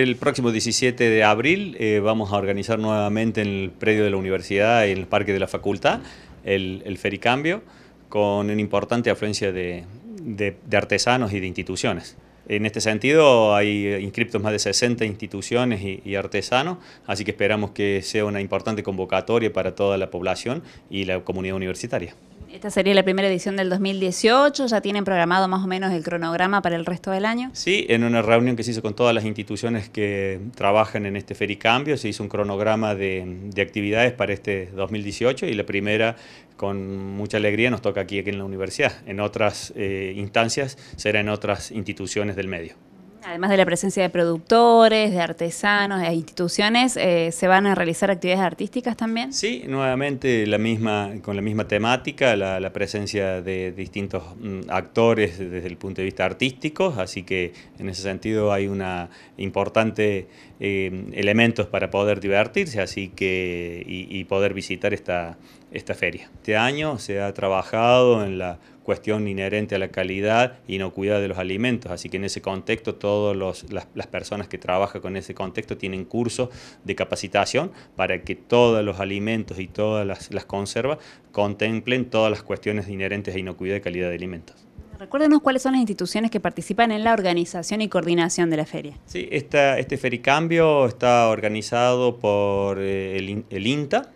El próximo 17 de abril eh, vamos a organizar nuevamente en el predio de la universidad y en el parque de la facultad el, Fericambio con una importante afluencia de, artesanos y de instituciones. En este sentido hay inscriptos más de 60 instituciones y, artesanos, así que esperamos que sea una importante convocatoria para toda la población y la comunidad universitaria. Esta sería la primera edición del 2018. ¿Ya tienen programado más o menos el cronograma para el resto del año? Sí, en una reunión que se hizo con todas las instituciones que trabajan en este Fericambio, se hizo un cronograma de, actividades para este 2018 y la primera, con mucha alegría, nos toca aquí, en la universidad. En otras eh, instancias será en otras instituciones del medio. Además de la presencia de productores, de artesanos, de instituciones, eh, ¿se van a realizar actividades artísticas también? Sí, nuevamente la misma, con la misma temática, la, presencia de distintos mm, actores desde el punto de vista artístico, así que en ese sentido hay una importante eh, elementos para poder divertirse así que, y, poder visitar esta, esta feria. Este año se ha trabajado en la cuestión inherente a la calidad e inocuidad de los alimentos. Así que en ese contexto, todas las, personas que trabajan con ese contexto tienen cursos de capacitación para que todos los alimentos y todas las, conservas contemplen todas las cuestiones inherentes a inocuidad y calidad de alimentos. Recuérdenos cuáles son las instituciones que participan en la organización y coordinación de la feria. Sí, esta, este Fericambio está organizado por eh, el, INTA,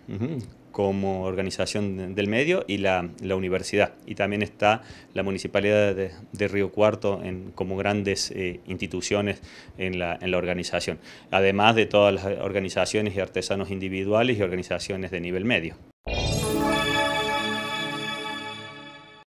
como organización del medio y la, universidad. Y también está la Municipalidad de, Río Cuarto en, como grandes eh, instituciones en la, organización, además de todas las organizaciones y artesanos individuales y organizaciones de nivel medio.